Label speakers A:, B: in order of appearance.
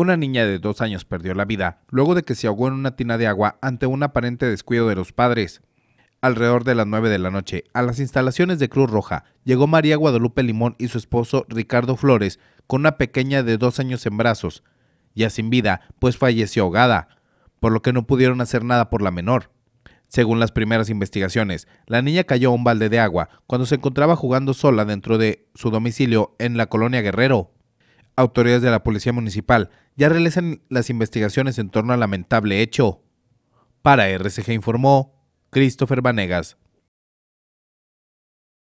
A: Una niña de dos años perdió la vida luego de que se ahogó en una tina de agua ante un aparente descuido de los padres. Alrededor de las 9 de la noche, a las instalaciones de Cruz Roja, llegó María Guadalupe Limón y su esposo Ricardo Flores con una pequeña de dos años en brazos, ya sin vida, pues falleció ahogada, por lo que no pudieron hacer nada por la menor. Según las primeras investigaciones, la niña cayó a un balde de agua cuando se encontraba jugando sola dentro de su domicilio en la colonia Guerrero autoridades de la Policía Municipal ya realizan las investigaciones en torno al lamentable hecho. Para RCG informó Christopher Vanegas.